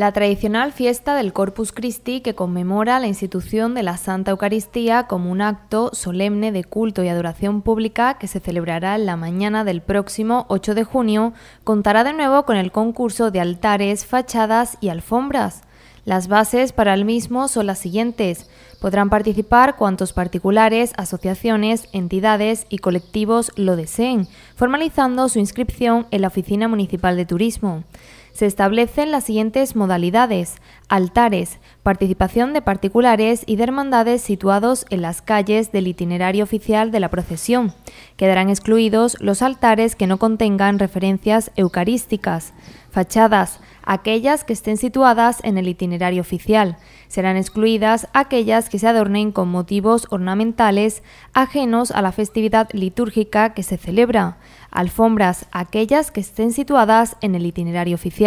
la tradicional fiesta del Corpus Christi que conmemora la institución de la Santa Eucaristía como un acto solemne de culto y adoración pública que se celebrará en la mañana del próximo 8 de junio, contará de nuevo con el concurso de altares, fachadas y alfombras. Las bases para el mismo son las siguientes. Podrán participar cuantos particulares, asociaciones, entidades y colectivos lo deseen, formalizando su inscripción en la Oficina Municipal de Turismo se establecen las siguientes modalidades, altares, participación de particulares y de hermandades situados en las calles del itinerario oficial de la procesión. Quedarán excluidos los altares que no contengan referencias eucarísticas. Fachadas, aquellas que estén situadas en el itinerario oficial. Serán excluidas aquellas que se adornen con motivos ornamentales ajenos a la festividad litúrgica que se celebra. Alfombras, aquellas que estén situadas en el itinerario oficial.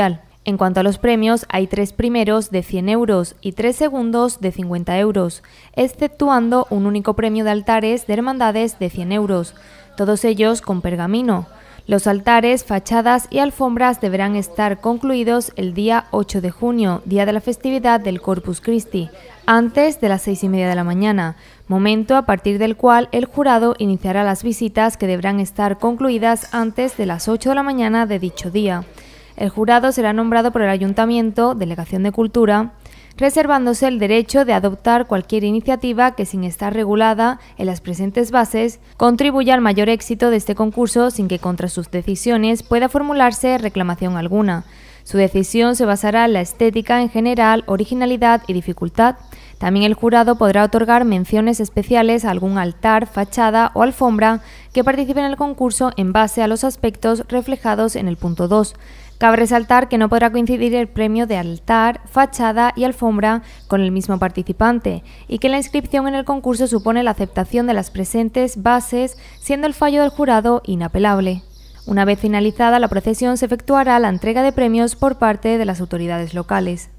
En cuanto a los premios, hay tres primeros de 100 euros y tres segundos de 50 euros, exceptuando un único premio de altares de hermandades de 100 euros, todos ellos con pergamino. Los altares, fachadas y alfombras deberán estar concluidos el día 8 de junio, día de la festividad del Corpus Christi, antes de las seis y media de la mañana, momento a partir del cual el jurado iniciará las visitas que deberán estar concluidas antes de las 8 de la mañana de dicho día. El jurado será nombrado por el Ayuntamiento, Delegación de Cultura, reservándose el derecho de adoptar cualquier iniciativa que, sin estar regulada en las presentes bases, contribuya al mayor éxito de este concurso sin que contra sus decisiones pueda formularse reclamación alguna. Su decisión se basará en la estética en general, originalidad y dificultad. También el jurado podrá otorgar menciones especiales a algún altar, fachada o alfombra que participe en el concurso en base a los aspectos reflejados en el punto 2. Cabe resaltar que no podrá coincidir el premio de altar, fachada y alfombra con el mismo participante y que la inscripción en el concurso supone la aceptación de las presentes bases, siendo el fallo del jurado inapelable. Una vez finalizada la procesión se efectuará la entrega de premios por parte de las autoridades locales.